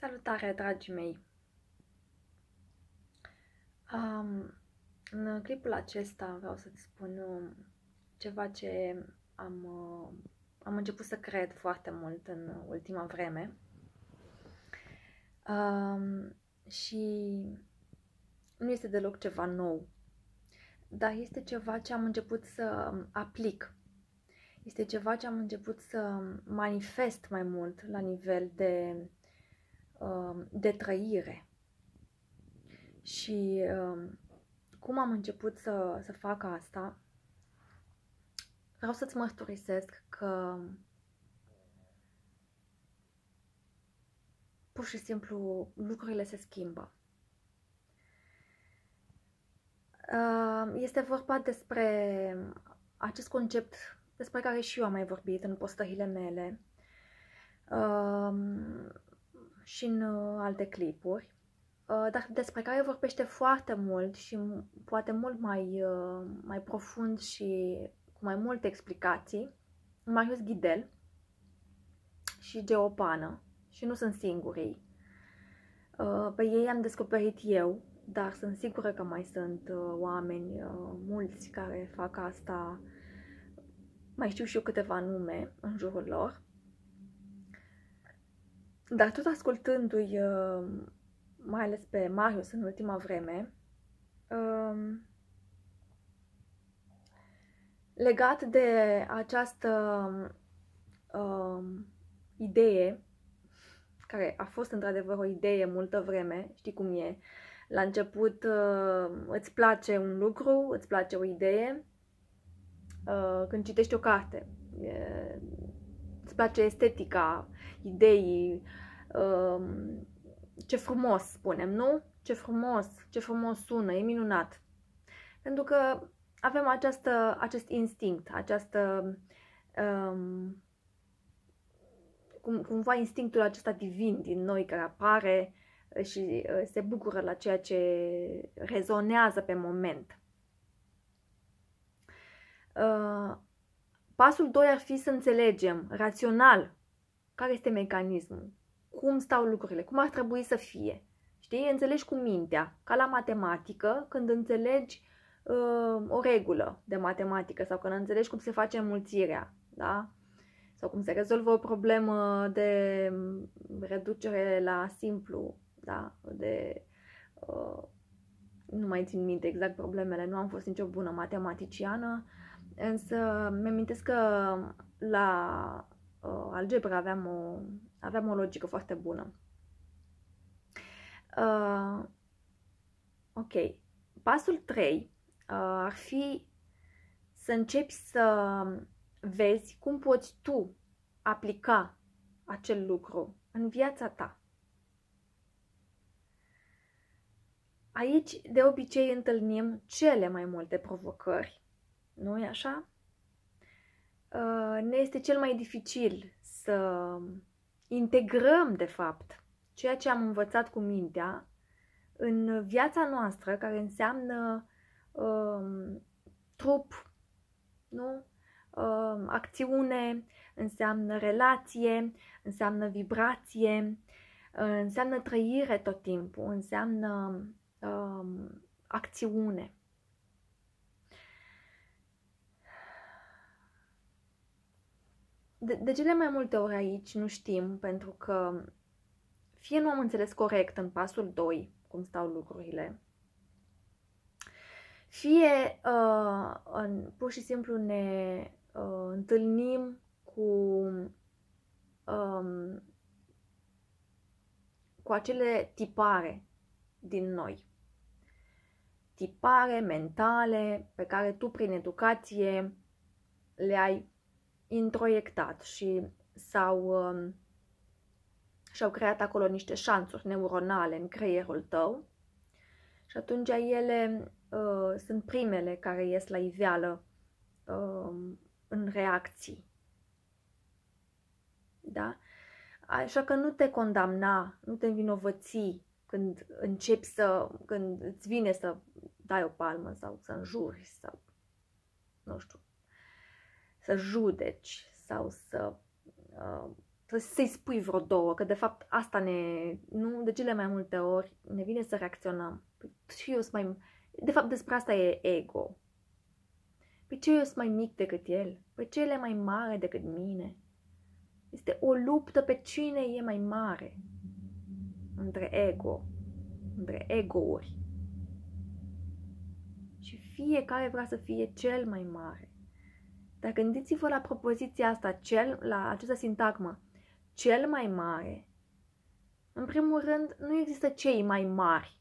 Salutare, dragii mei! Um, în clipul acesta vreau să-ți spun um, ceva ce am, uh, am început să cred foarte mult în ultima vreme. Um, și nu este deloc ceva nou, dar este ceva ce am început să aplic. Este ceva ce am început să manifest mai mult la nivel de Um, de trăire. Și um, cum am început să, să fac asta, vreau să-ți mărturisesc că pur și simplu lucrurile se schimbă. Um, este vorba despre acest concept despre care și eu am mai vorbit în postările mele și în uh, alte clipuri, uh, dar despre care vorbește foarte mult și poate mult mai, uh, mai profund și cu mai multe explicații, Marius Ghidel și Geopană. Și nu sunt singurii. Pe ei am descoperit eu, dar sunt sigură că mai sunt oameni mulți care fac asta. Mai știu și eu câteva nume în jurul lor. Dar tot ascultându-i, uh, mai ales pe Marius în ultima vreme, um, legat de această um, idee, care a fost într-adevăr o idee multă vreme, știi cum e, la început uh, îți place un lucru, îți place o idee, uh, când citești o carte, place estetica ideii, um, ce frumos spunem, nu? Ce frumos, ce frumos sună, e minunat. Pentru că avem această, acest instinct, această um, cumva instinctul acesta divin din noi care apare uh, și uh, se bucură la ceea ce rezonează pe moment. Uh, Pasul 2 ar fi să înțelegem rațional care este mecanismul, cum stau lucrurile, cum ar trebui să fie. Știi, înțelegi cu mintea, ca la matematică, când înțelegi uh, o regulă de matematică sau când înțelegi cum se face înmulțirea, da? Sau cum se rezolvă o problemă de mm, reducere la simplu, da? De uh, nu mai țin minte exact problemele, nu am fost nicio bună matematiciană, Însă mi-amintesc că la uh, algebra aveam o, aveam o logică foarte bună. Uh, ok. Pasul 3 uh, ar fi să începi să vezi cum poți tu aplica acel lucru în viața ta. Aici, de obicei, întâlnim cele mai multe provocări nu e așa? Uh, ne este cel mai dificil să integrăm, de fapt, ceea ce am învățat cu mintea în viața noastră, care înseamnă um, trup, nu? Um, acțiune, înseamnă relație, înseamnă vibrație, uh, înseamnă trăire tot timpul, înseamnă um, acțiune. de, de cele mai multe ori aici nu știm pentru că fie nu am înțeles corect în pasul 2 cum stau lucrurile, fie uh, în, pur și simplu ne uh, întâlnim cu um, cu acele tipare din noi. Tipare mentale pe care tu prin educație le-ai introiectat și s-au um, și-au creat acolo niște șanțuri neuronale în creierul tău și atunci ele uh, sunt primele care ies la iveală uh, în reacții. Da? Așa că nu te condamna, nu te învinovăți când începi să, când îți vine să dai o palmă sau să înjuri sau, nu știu, să judeci sau să uh, să-i spui vreo două, că de fapt asta ne, nu, de cele mai multe ori ne vine să reacționăm. Păi, și eu sunt mai, de fapt despre asta e ego. Păi ce eu sunt mai mic decât el? Păi ce el e mai mare decât mine? Este o luptă pe cine e mai mare între ego, între egouri. Și fiecare vrea să fie cel mai mare. Dar gândiți-vă la propoziția asta, cel, la această sintagmă. Cel mai mare. În primul rând, nu există cei mai mari.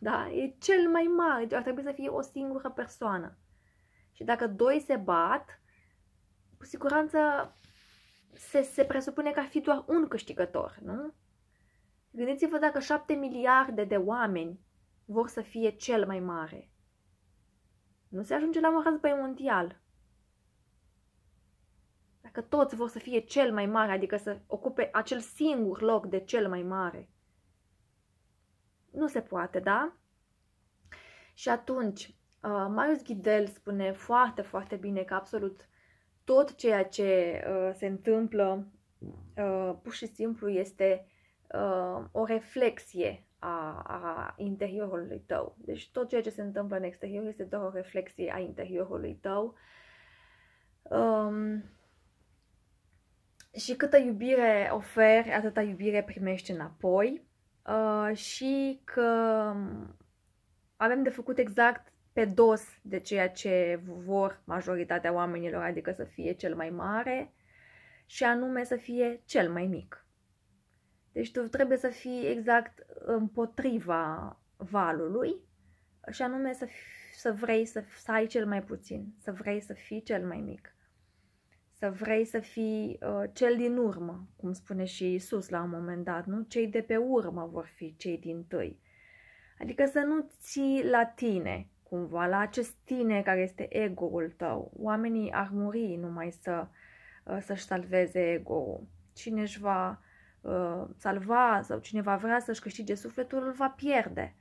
Da? E cel mai mare, deci ar trebui să fie o singură persoană. Și dacă doi se bat, cu siguranță se, se presupune că ar fi doar un câștigător, nu? Gândiți-vă dacă șapte miliarde de oameni vor să fie cel mai mare. Nu se ajunge la un război mondial că toți vor să fie cel mai mare, adică să ocupe acel singur loc de cel mai mare. Nu se poate, da? Și atunci, uh, Marius Ghidel spune foarte, foarte bine că absolut tot ceea ce uh, se întâmplă uh, pur și simplu este uh, o reflexie a, a interiorului tău. Deci tot ceea ce se întâmplă în exterior este doar o reflexie a interiorului tău. Um, și câtă iubire oferi, atâta iubire primești înapoi. Uh, și că avem de făcut exact pe dos de ceea ce vor majoritatea oamenilor, adică să fie cel mai mare și anume să fie cel mai mic. Deci tu trebuie să fii exact împotriva valului și anume să, să vrei să, să ai cel mai puțin, să vrei să fii cel mai mic să vrei să fii uh, cel din urmă, cum spune și Isus la un moment dat, nu? Cei de pe urmă vor fi cei din tâi. Adică să nu ții la tine, cumva, la acest tine care este ego-ul tău. Oamenii ar muri numai să, uh, să-și salveze ego-ul. Cine își va uh, salva sau cine va vrea să-și câștige sufletul, îl va pierde.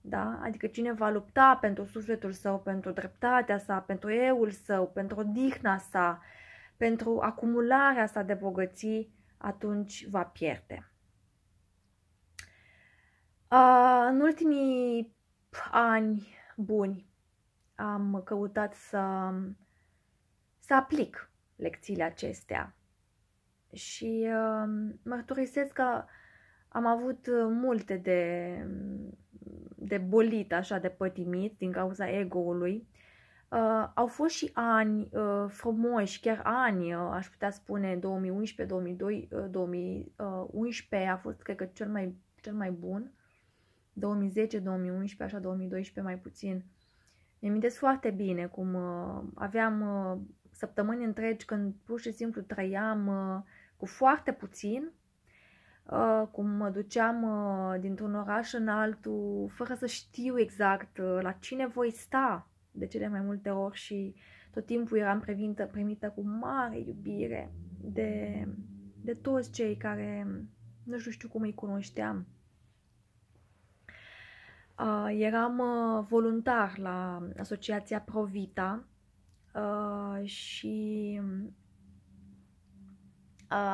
Da? Adică cine va lupta pentru sufletul său, pentru dreptatea sa, pentru euul său, pentru odihna sa, uh, pentru acumularea asta de bogății, atunci va pierde. În ultimii ani buni am căutat să, să aplic lecțiile acestea și mărturisesc că am avut multe de, de bolit, așa, de pătimit din cauza ego-ului Uh, au fost și ani uh, frumoși, chiar ani, uh, aș putea spune, 2011, 2002, uh, 2011 a fost, cred că, cel mai, cel mai bun. 2010, 2011, așa, 2012 mai puțin. Ne amintesc foarte bine cum uh, aveam uh, săptămâni întregi când pur și simplu trăiam uh, cu foarte puțin, uh, cum mă duceam uh, dintr-un oraș în altul, fără să știu exact uh, la cine voi sta, de cele mai multe ori și tot timpul eram primită primită cu mare iubire de, de toți cei care nu știu, știu cum îi cunoșteam. Uh, eram uh, voluntar la asociația Provita uh, și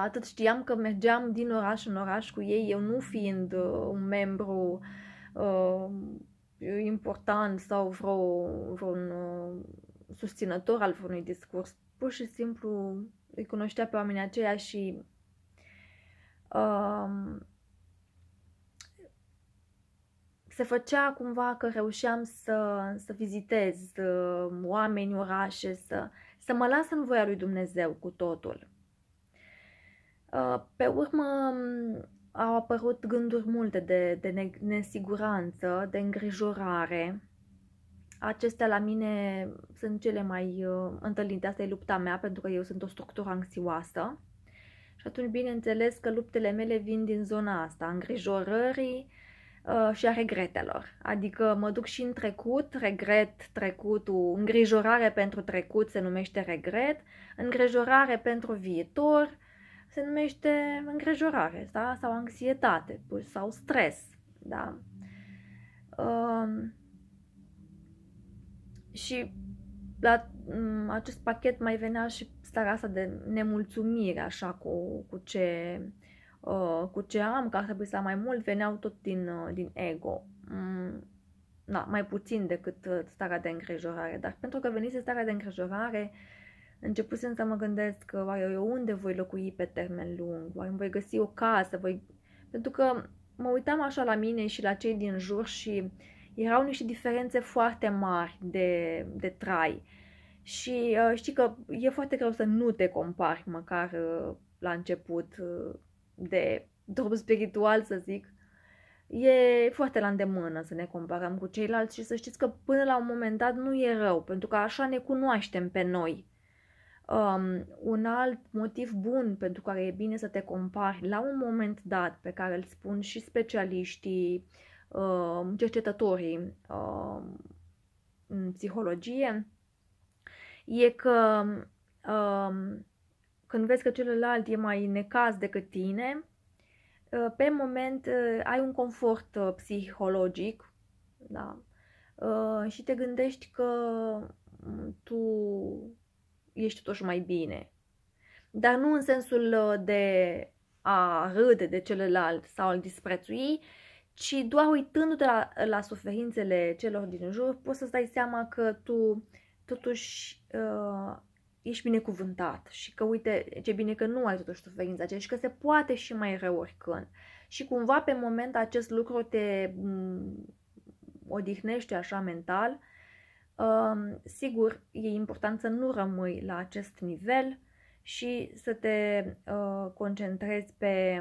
atât știam că mergeam din oraș în oraș cu ei, eu nu fiind un membru important sau vreo, vreun uh, susținător al vreunui discurs. Pur și simplu îi cunoștea pe oamenii aceia și um, se făcea cumva că reușeam să, să vizitez uh, oameni, orașe, să, să mă las în voia lui Dumnezeu cu totul. Uh, pe urmă, au apărut gânduri multe de, de nesiguranță, de îngrijorare. Acestea la mine sunt cele mai uh, întâlnite. Asta e lupta mea, pentru că eu sunt o structură anxioasă. Și atunci, bineînțeles că luptele mele vin din zona asta, îngrijorării uh, și a regretelor. Adică mă duc și în trecut, regret trecutul, îngrijorare pentru trecut se numește regret, îngrijorare pentru viitor, se numește îngrijorare da? sau anxietate sau stres. Da? Um, și la mm, acest pachet mai venea și starea asta de nemulțumire așa cu, cu, ce, uh, cu ce am, că ar trebui să am mai mult, veneau tot din, uh, din ego. Mm, da, mai puțin decât uh, starea de îngrijorare, dar pentru că venise starea de îngrijorare, uh, Începusem să mă gândesc că oare eu unde voi locui pe termen lung, oare îmi voi găsi o casă, voi... pentru că mă uitam așa la mine și la cei din jur și erau niște diferențe foarte mari de, de trai. Și uh, știi că e foarte greu să nu te compari măcar uh, la început uh, de drum spiritual, să zic. E foarte la îndemână să ne comparăm cu ceilalți și să știți că până la un moment dat nu e rău, pentru că așa ne cunoaștem pe noi. Um, un alt motiv bun pentru care e bine să te compari la un moment dat, pe care îl spun și specialiștii, um, cercetătorii um, în psihologie, e că um, când vezi că celălalt e mai necaz decât tine, uh, pe moment uh, ai un confort uh, psihologic da? și te gândești că mm, tu ești totuși mai bine. Dar nu în sensul uh, de a râde de celălalt sau a-l disprețui, ci doar uitându-te la, la suferințele celor din jur, poți să-ți dai seama că tu totuși uh, ești binecuvântat și că uite ce bine că nu ai totuși suferința aceea și că se poate și mai rău oricând. Și cumva pe moment acest lucru te odihnește așa mental Sigur, e important să nu rămâi la acest nivel și să te ă, concentrezi pe,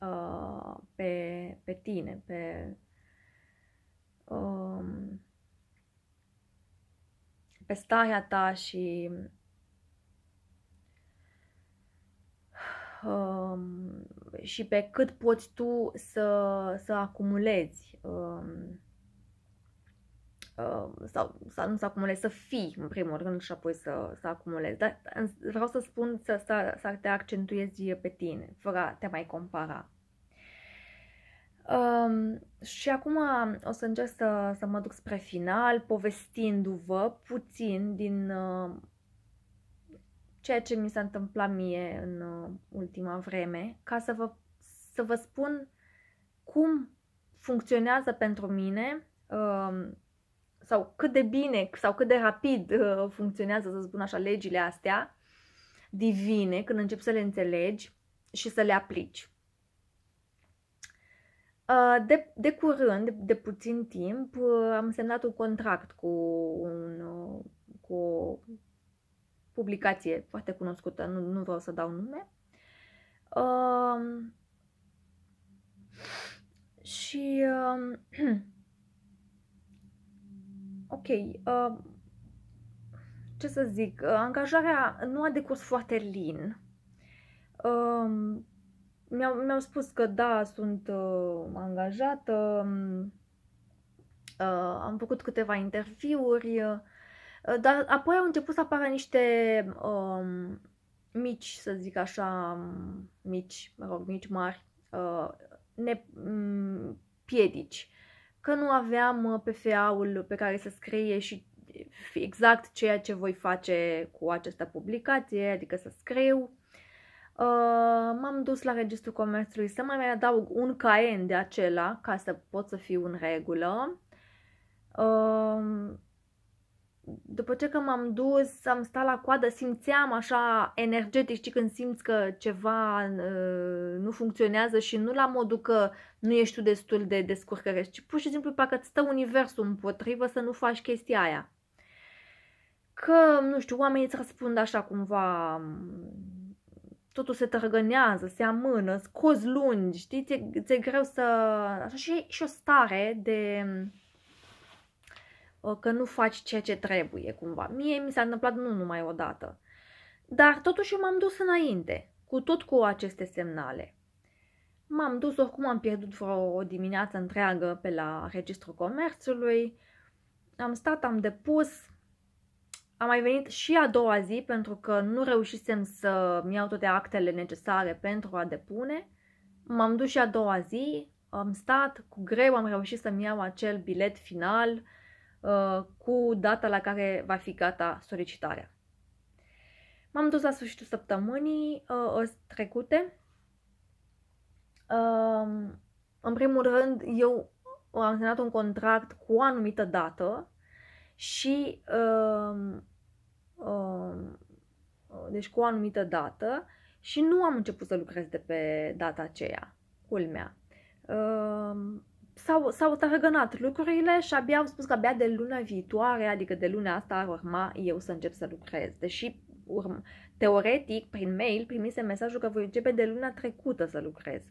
ă, pe, pe tine, pe, pe starea ta și și pe cât poți tu să, să acumulezi um, Uh, sau să nu să acumulezi, să fii în primul rând și apoi să, să acumulezi. Dar vreau să spun să, să, să te accentuezi pe tine, fără a te mai compara. Um, și acum o să încerc să, să mă duc spre final, povestindu-vă puțin din uh, ceea ce mi s-a întâmplat mie în uh, ultima vreme, ca să vă, să vă spun cum funcționează pentru mine uh, sau cât de bine sau cât de rapid uh, funcționează, să spun așa, legile astea divine, când începi să le înțelegi și să le aplici. Uh, de, de curând, de, de puțin timp, uh, am semnat un contract cu, un, cu o publicație foarte cunoscută, nu, nu vreau să dau nume. Uh, și uh, ok, uh, ce să zic, uh, angajarea nu a decurs foarte lin. Uh, mi-au, mi spus că da, sunt uh, angajată, um, uh, am făcut câteva interviuri, uh, dar apoi au început să apară niște uh, mici, să zic așa, mici, mă rog, mici mari, uh, ne, mm, piedici. Uh, că nu aveam uh, PFA-ul pe care să scrie și uh, exact ceea ce voi face cu această publicație, adică să scriu. Uh, m-am dus la Registrul Comerțului să mai, mai adaug un caen de acela ca să pot să fiu în regulă. Uh, după ce că m-am dus, am stat la coadă, simțeam așa energetic, știi, când simți că ceva uh, nu funcționează și nu la modul că nu ești tu destul de descurcărești, ci pur și simplu parcă îți stă universul împotrivă să nu faci chestia aia. Că, nu știu, oamenii îți răspund așa cumva, totul se tărgănează, se amână, scozi lungi, știi, ți-e, ți greu să... Așa și, și o stare de Uh, că nu faci ceea ce trebuie, cumva. Mie mi s-a întâmplat nu numai o dată. Dar totuși eu m-am dus înainte, cu tot cu aceste semnale. M-am dus, oricum am pierdut vreo o dimineață întreagă pe la Registrul Comerțului, am stat, am depus, am mai venit și a doua zi pentru că nu reușisem să-mi iau toate actele necesare pentru a depune. M-am dus și a doua zi, am stat, cu greu am reușit să-mi iau acel bilet final, Uh, cu data la care va fi gata solicitarea. M-am dus la sfârșitul săptămânii uh, trecute. Uh, în primul rând, eu am semnat un contract cu o anumită dată și uh, uh, deci cu o anumită dată și nu am început să lucrez de pe data aceea, culmea. Uh, s-au, s tărăgănat lucrurile și abia au spus că abia de luna viitoare, adică de luna asta ar urma eu să încep să lucrez. Deși urm, teoretic, prin mail, primise mesajul că voi începe de luna trecută să lucrez.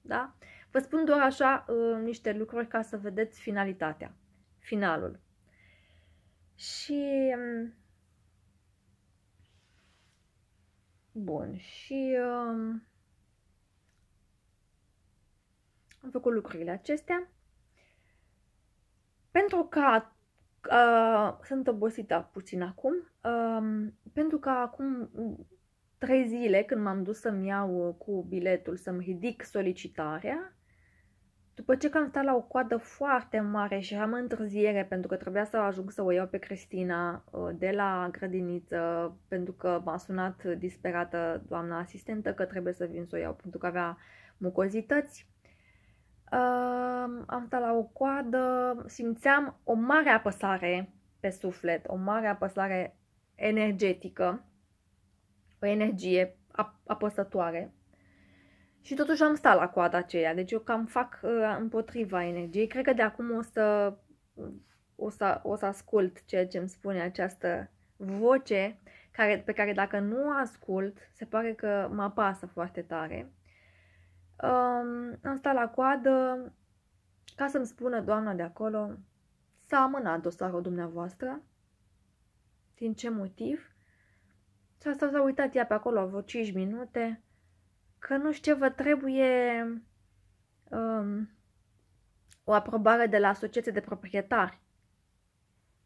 Da? Vă spun doar așa uh, niște lucruri ca să vedeți finalitatea, finalul. Și... Um, bun, și... Uh, Am făcut lucrurile acestea. Pentru că uh, sunt obosită puțin acum, uh, pentru că acum trei zile când m-am dus să-mi iau uh, cu biletul, să-mi ridic solicitarea, după ce că am stat la o coadă foarte mare și am întârziere pentru că trebuia să ajung să o iau pe Cristina uh, de la grădiniță pentru că m-a sunat disperată doamna asistentă că trebuie să vin să o iau pentru că avea mucozități. Uh, am stat la o coadă, simțeam o mare apăsare pe suflet, o mare apăsare energetică, o energie ap- apăsătoare. Și totuși am stat la coada aceea, deci eu cam fac uh, împotriva energiei. Cred că de acum o să, o să, o să ascult ceea ce îmi spune această voce, care, pe care dacă nu o ascult, se pare că mă apasă foarte tare. Um, am stat la coadă ca să-mi spună doamna de acolo s-a amânat dosarul dumneavoastră. Din ce motiv? Și asta s-a uitat ea pe acolo vreo 5 minute că nu știu ce vă trebuie um, o aprobare de la asociație de proprietari.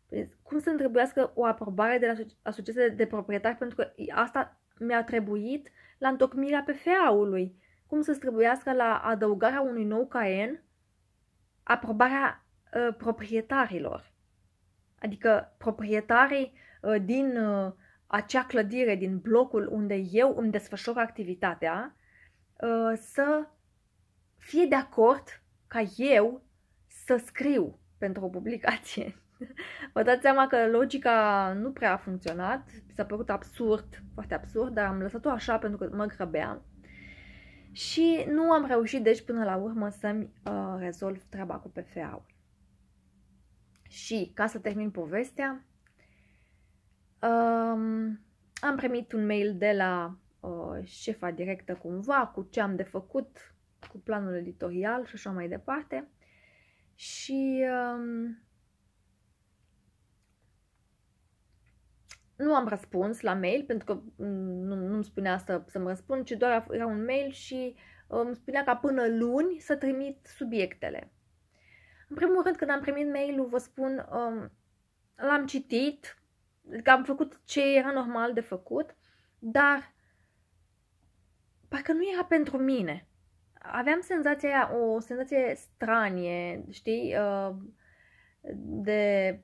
Păi, cum să-mi trebuiască o aprobare de la asociație de proprietari? Pentru că asta mi-a trebuit la întocmirea PFA-ului cum să străbuiască la adăugarea unui nou caen aprobarea uh, proprietarilor. Adică proprietarii uh, din uh, acea clădire, din blocul unde eu îmi desfășor activitatea, uh, să fie de acord ca eu să scriu pentru o publicație. Vă dați seama că logica nu prea a funcționat, s-a părut absurd, foarte absurd, dar am lăsat-o așa pentru că mă grăbeam și nu am reușit deci până la urmă să-mi uh, rezolv treaba cu PFA-ul. Și ca să termin povestea, um, am primit un mail de la uh, șefa directă cumva cu ce am de făcut, cu planul editorial și așa mai departe. Și um, nu am răspuns la mail pentru că mm, nu, nu-mi spunea să, să-mi răspund, ci doar era un mail și uh, îmi spunea ca până luni să trimit subiectele. În primul rând, când am primit mail-ul, vă spun, um, l-am citit, că am făcut ce era normal de făcut, dar parcă nu era pentru mine. Aveam senzația, o senzație stranie, știi, uh, de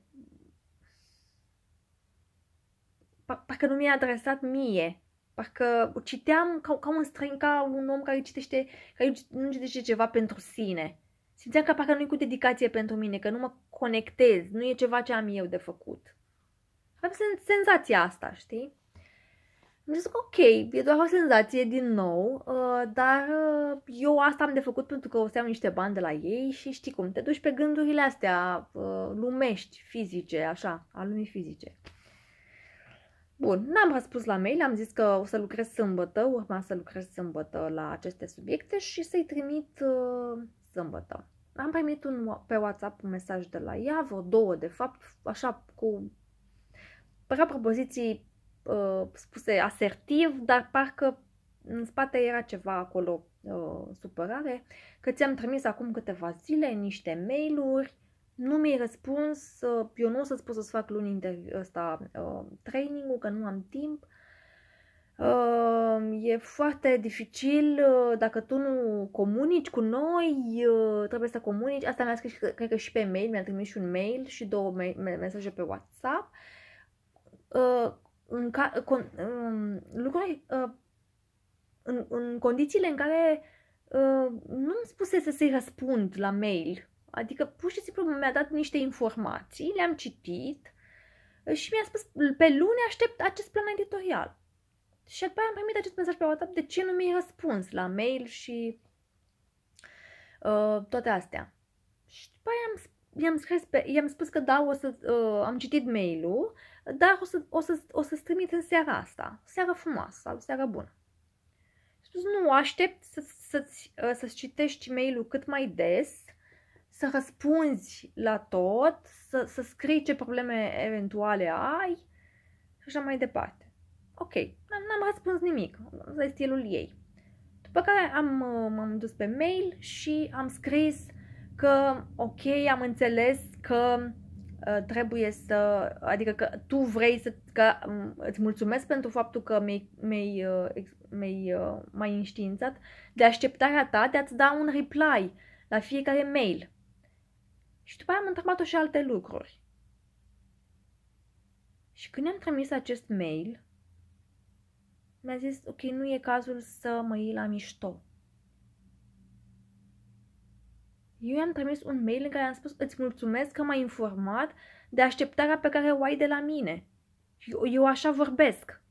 parcă nu mi-a adresat mie. Parcă o citeam ca, ca un străin, ca un om care citește, care nu citește ceva pentru sine. Simțeam că parcă nu e cu dedicație pentru mine, că nu mă conectez, nu e ceva ce am eu de făcut. Am senzația asta, știi? Am zis că ok, e doar o senzație din nou, uh, dar uh, eu asta am de făcut pentru că o să iau niște bani de la ei și știi cum, te duci pe gândurile astea uh, lumești, fizice, așa, a lumii fizice. Bun, n-am răspuns la mail, am zis că o să lucrez sâmbătă, urma să lucrez sâmbătă la aceste subiecte și să-i trimit uh, sâmbătă. Am primit un, pe WhatsApp un mesaj de la ea, vreo două de fapt, așa cu prea propoziții uh, spuse asertiv, dar parcă în spate era ceva acolo uh, supărare, că ți-am trimis acum câteva zile niște mail-uri, nu mi-ai răspuns, uh, eu nu o să-ți pot să-ți fac luni ăsta uh, training-ul, că nu am timp. Uh, e foarte dificil uh, dacă tu nu comunici cu noi, trebuie să comunici. Asta mi-a scris, cred că și pe mail, mi-a trimis și un mail și două mesaje pe WhatsApp. În ca, con, um, lucruri, în, în condițiile în care nu îmi spusese să-i răspund la mail Adică pur și simplu mi-a dat niște informații, le-am citit și mi-a spus pe luni aștept acest plan editorial. Și după aia am primit acest mesaj pe WhatsApp de ce nu mi-ai răspuns la mail și uh, toate astea. Și după aia am, i-am, scris pe, i-am spus că da, o să, uh, am citit mail-ul, dar o, să, o, să, o să-ți trimit în seara asta, seara frumoasă sau seara bună. Și spus, nu, aștept să, să-ți, uh, să-ți citești mail-ul cât mai des să răspunzi la tot, să, să scrii ce probleme eventuale ai și așa mai departe. Ok, n-am răspuns nimic, ăsta e stilul ei. După care am, m-am dus pe mail și am scris că ok, am înțeles că ă, trebuie să, adică că tu vrei să, că îți mulțumesc pentru faptul că mi-ai, mi-ai, ă, mi-ai, ă, înștiințat de așteptarea ta de a-ți da un reply la fiecare mail. Și după aia am întrebat-o și alte lucruri. Și când am trimis acest mail, mi-a zis, ok, nu e cazul să mă iei la mișto. Eu i-am trimis un mail în care am spus, îți mulțumesc că m-ai informat de așteptarea pe care o ai de la mine. Eu, eu așa vorbesc.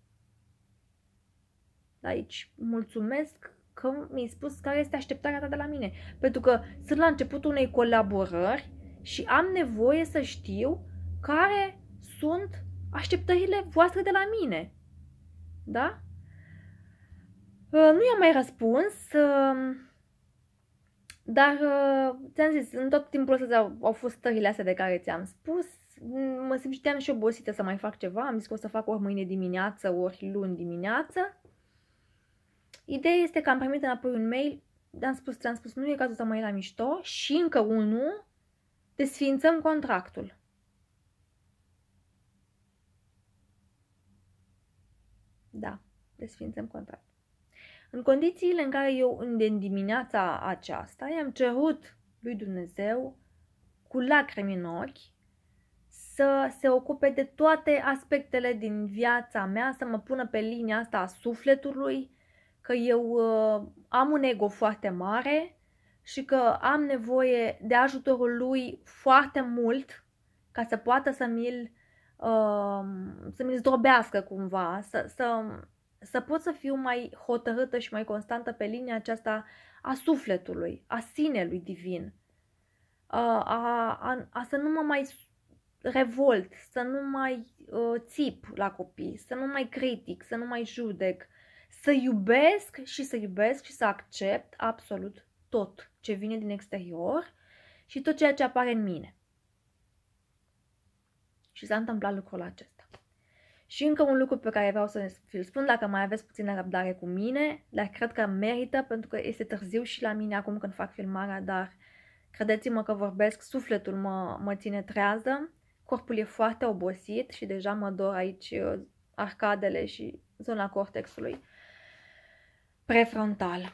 Aici, deci, mulțumesc că mi-ai spus care este așteptarea ta de la mine. Pentru că sunt la începutul unei colaborări și am nevoie să știu care sunt așteptările voastre de la mine. Da? Uh, nu i-am mai răspuns, uh, dar uh, ți-am zis, în tot timpul ăsta au, au fost stările astea de care ți-am spus. Mă simțeam și obosită să mai fac ceva, am zis că o să fac ori mâine dimineață, ori luni dimineață. Ideea este că am primit înapoi un mail, am spus, ți-am spus, nu e cazul să mai la mișto și încă unul Desfințăm contractul. Da, desfințăm contractul. În condițiile în care eu în dimineața aceasta i-am cerut lui Dumnezeu cu lacrimi în ochi să se ocupe de toate aspectele din viața mea, să mă pună pe linia asta a sufletului, că eu uh, am un ego foarte mare și că am nevoie de ajutorul lui foarte mult ca să poată să mi-l uh, um, să mi zdrobească cumva, să, să, să pot să fiu mai hotărâtă și mai constantă pe linia aceasta a sufletului, a sinelui divin, uh, a, a, a să nu mă mai revolt, să nu mai uh, țip la copii, să nu mai critic, să nu mai judec, să iubesc și să iubesc și să accept absolut tot ce vine din exterior și tot ceea ce apare în mine. Și s-a întâmplat lucrul acesta. Și încă un lucru pe care vreau să vi-l spun, dacă mai aveți puțină răbdare cu mine, dar cred că merită pentru că este târziu și la mine acum când fac filmarea, dar credeți-mă că vorbesc, sufletul mă, mă ține trează, corpul e foarte obosit și deja mă dor aici uh, arcadele și zona cortexului prefrontal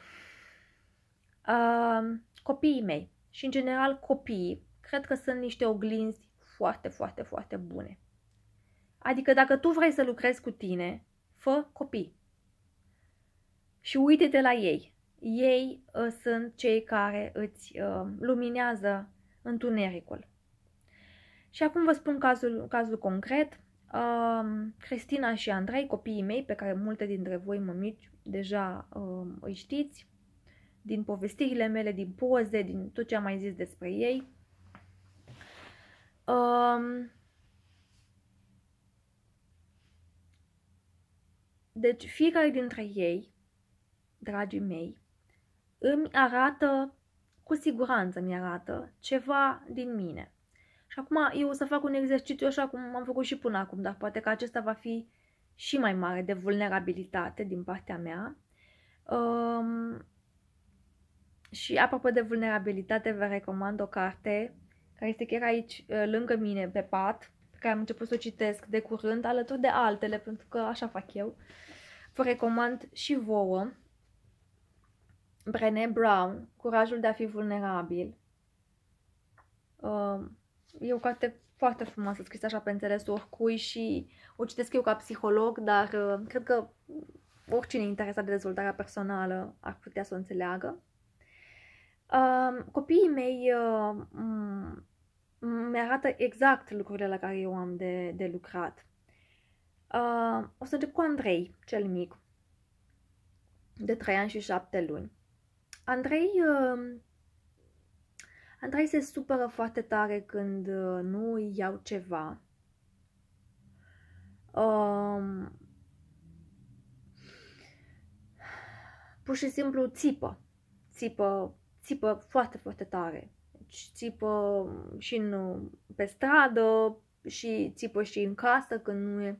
copiii mei și, în general, copiii, cred că sunt niște oglinzi foarte, foarte, foarte bune. Adică dacă tu vrei să lucrezi cu tine, fă copii. Și uite-te la ei. Ei uh, sunt cei care îți uh, luminează întunericul. Și acum vă spun cazul, cazul concret. Uh, Cristina și Andrei, copiii mei, pe care multe dintre voi mămici deja uh, îi știți, din povestirile mele, din poze, din tot ce am mai zis despre ei. Um, deci fiecare dintre ei, dragii mei, îmi arată, cu siguranță mi arată, ceva din mine. Și acum eu o să fac un exercițiu așa cum am făcut și până acum, dar poate că acesta va fi și mai mare de vulnerabilitate din partea mea. Um, și apropo de vulnerabilitate, vă recomand o carte care este chiar aici, uh, lângă mine, pe pat, pe care am început să o citesc de curând, alături de altele, pentru că așa fac eu. Vă recomand și vouă Brené Brown, Curajul de a fi vulnerabil. Um, e o carte foarte frumoasă, scrisă așa pe înțelesul oricui și o citesc eu ca psiholog, dar uh, cred că oricine interesat de dezvoltarea personală ar putea să o înțeleagă copiii mei uh, mi-arată exact lucrurile la care eu am de, de lucrat. Uh, o să încep cu Andrei, cel mic, de 3 ani și 7 luni. Andrei, uh, Andrei se supără foarte tare când nu îi iau ceva. Um, pur și simplu țipă. Țipă țipă foarte, foarte tare. Deci țipă și în, pe stradă, și țipă și în casă când nu e.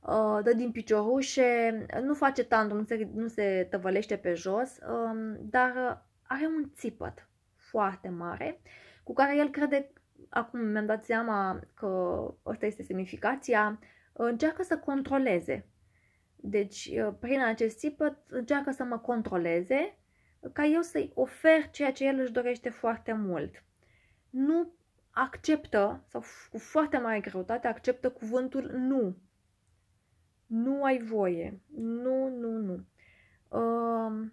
Uh, dă din piciorușe, nu face tandem, nu se, nu se tăvălește pe jos, um, dar uh, are un țipăt foarte mare cu care el crede, acum mi-am dat seama că ăsta este semnificația, încearcă să controleze. Deci, uh, prin acest țipăt, încearcă să mă controleze ca eu să-i ofer ceea ce el își dorește foarte mult. Nu acceptă, sau cu foarte mare greutate, acceptă cuvântul nu. Nu ai voie. Nu, nu, nu. Uh,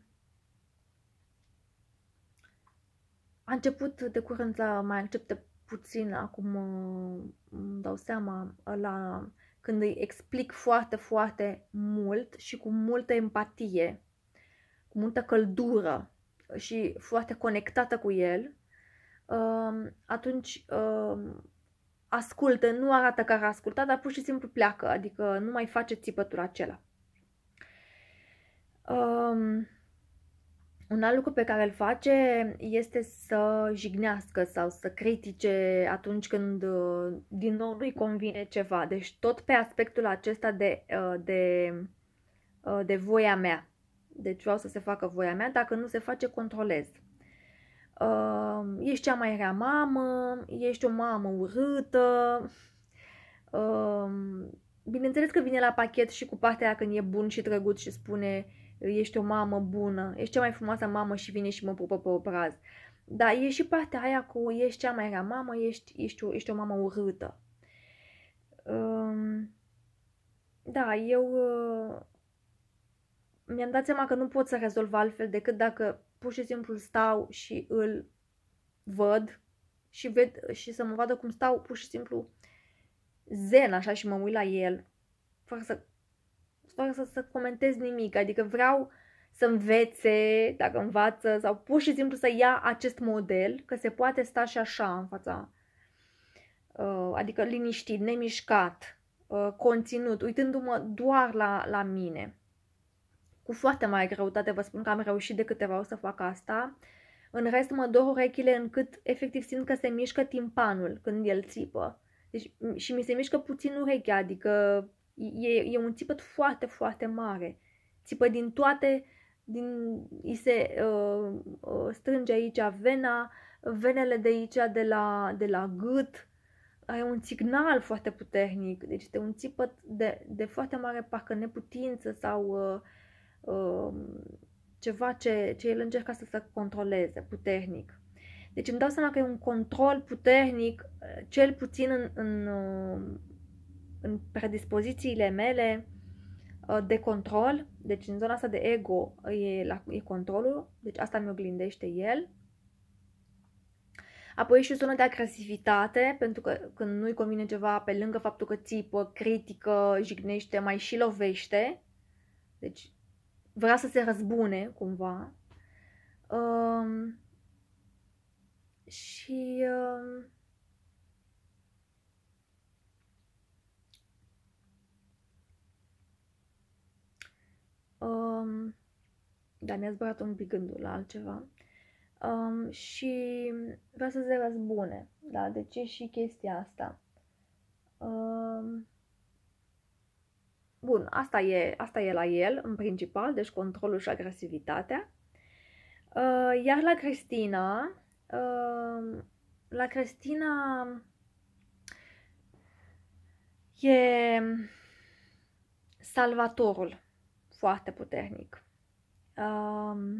a început de curând să mai accepte puțin, acum uh, îmi dau seama, la, când îi explic foarte, foarte mult și cu multă empatie cu multă căldură și foarte conectată cu el, um, atunci um, ascultă, nu arată că ar asculta, dar pur și simplu pleacă, adică nu mai face țipătura acela. Um, un alt lucru pe care îl face este să jignească sau să critique atunci când uh, din nou nu-i convine ceva. Deci tot pe aspectul acesta de, uh, de, uh, de voia mea. Deci vreau să se facă voia mea, dacă nu se face, controlez. Uh, ești cea mai rea mamă, ești o mamă urâtă. Uh, bineînțeles că vine la pachet și cu partea aia când e bun și drăguț și spune ești o mamă bună, ești cea mai frumoasă mamă și vine și mă pupă pe obraz. Dar e și partea aia cu ești cea mai rea mamă, ești, ești, o, ești o mamă urâtă. da, eu mi-am dat seama că nu pot să rezolv altfel decât dacă pur și simplu stau și îl văd și, ved, și să mă vadă cum stau pur și simplu zen așa și mă uit la el fără să, fără să, să comentez nimic, adică vreau să învețe, dacă învață sau pur și simplu să ia acest model, că se poate sta și așa în fața, uh, adică liniștit, nemișcat, uh, conținut, uitându-mă doar la, la mine. Cu foarte mare greutate vă spun că am reușit de câteva ori să fac asta. În rest mă dor urechile încât efectiv simt că se mișcă timpanul când el țipă. Deci, și mi se mișcă puțin urechea, adică e, e un țipăt foarte, foarte mare. Țipă din toate, din, îi se uh, uh, strânge aici vena, venele de aici de la, de la gât, ai un signal foarte puternic, deci este un țipăt de, de foarte mare parcă neputință sau uh, Um, ceva ce, ce el încerca să se controleze puternic. Deci îmi dau seama că e un control puternic, uh, cel puțin în, în, um, în predispozițiile mele uh, de control, deci în zona asta de ego e, la, e controlul, deci asta mi oglindește el. Apoi e și o zonă de agresivitate, pentru că când nu-i convine ceva, pe lângă faptul că țipă, critică, jignește, mai și lovește. Deci vrea să se răzbune cumva. Um, și um, um, da, mi-a zburat un pic gândul la altceva. Um, și vrea să se răzbune, da, deci ce și chestia asta. Um, Bun, asta e, asta e la el în principal, deci controlul și agresivitatea. Uh, iar la Cristina, uh, la Cristina e salvatorul foarte puternic. Uh,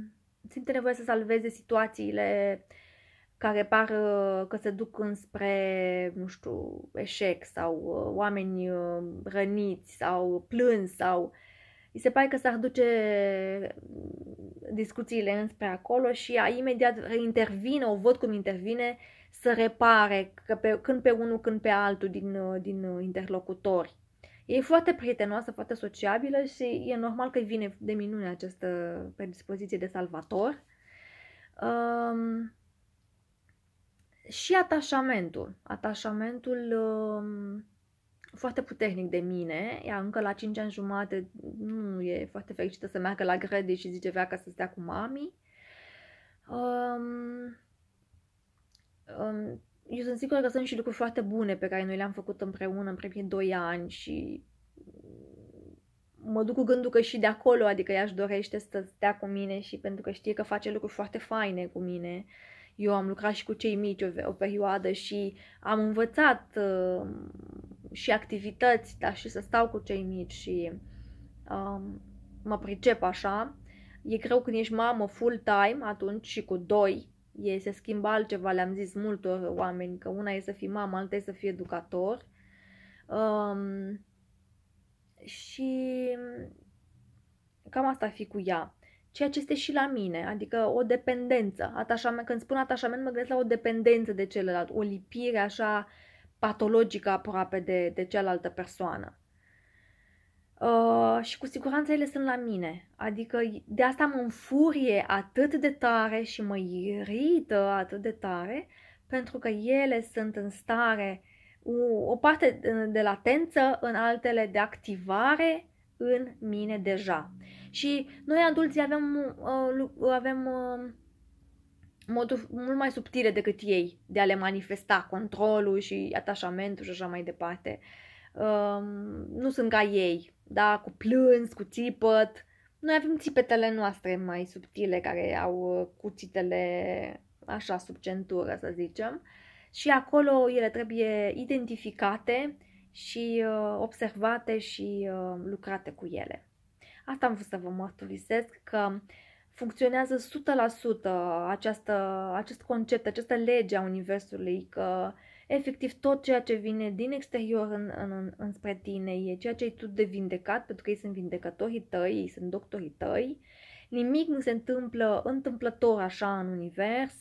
simte nevoie să salveze situațiile uh, care par uh, că se duc înspre, nu știu, eșec sau uh, oameni uh, răniți sau plâns sau îi se pare că s-ar duce mm, discuțiile înspre acolo și a, imediat intervine, o văd cum intervine, să repare că pe, când pe unul, când pe altul din, din interlocutori. E foarte prietenoasă, foarte sociabilă și e normal că îi vine de minune această predispoziție de salvator. Um, și atașamentul. Atașamentul uh, foarte puternic de mine. Ea încă la 5 ani jumate nu e foarte fericită să meargă la grădini și zice vrea ca să stea cu mami. Um, um, eu sunt sigură că sunt și lucruri foarte bune pe care noi le-am făcut împreună în primii 2 ani și mă duc cu gândul că și de acolo, adică ea își dorește să stea cu mine și pentru că știe că face lucruri foarte faine cu mine. Uh, eu am lucrat și cu cei mici o, o perioadă și am învățat uh, și activități, dar și să stau cu cei mici și uh, mă pricep așa. E greu când ești mamă full-time, atunci și cu doi, e, se schimbă altceva, le-am zis multor oameni că una e să fii mamă, alta e să fii educator. Um, și cam asta ar fi cu ea ceea ce este și la mine, adică o dependență. Atașament, când spun atașament, mă gândesc la o dependență de celălalt, o lipire așa patologică aproape de, de cealaltă persoană. Uh, și cu siguranță ele sunt la mine. Adică de asta mă înfurie atât de tare și mă irită atât de tare, pentru că ele sunt în stare, o parte de latență, în altele de activare în mine deja. Și noi adulții avem, uh, avem uh, moduri mult mai subtile decât ei de a le manifesta controlul și atașamentul și așa mai departe. Uh, nu sunt ca ei, da, cu plâns, cu țipăt. Noi avem țipetele noastre mai subtile care au uh, cuțitele așa sub centură, să zicem. Și acolo ele trebuie identificate și uh, observate și uh, lucrate cu ele. Asta am vrut să vă mărturisesc că funcționează 100% această, acest concept, această lege a Universului, că efectiv tot ceea ce vine din exterior în, în, înspre tine e ceea ce ai tu de vindecat, pentru că ei sunt vindecătorii tăi, ei sunt doctorii tăi, nimic nu se întâmplă întâmplător așa în univers,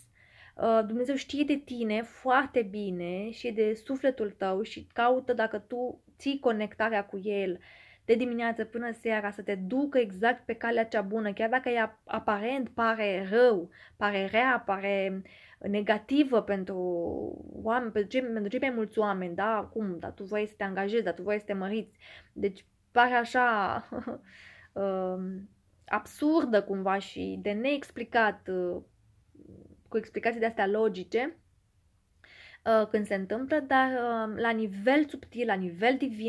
uh, Dumnezeu știe de tine foarte bine și de sufletul tău și caută dacă tu ții conectarea cu El de dimineață până seara, să te ducă exact pe calea cea bună, chiar dacă e aparent pare rău, pare rea, pare negativă pentru, oameni, pentru, cei, pentru cei mai mulți oameni, da, cum, dar tu vrei să te angajezi, dar tu vrei să te măriți. Deci pare așa um, absurdă cumva și de neexplicat, uh, cu explicații de-astea logice, uh, când se întâmplă, dar uh, la nivel subtil, la nivel divin,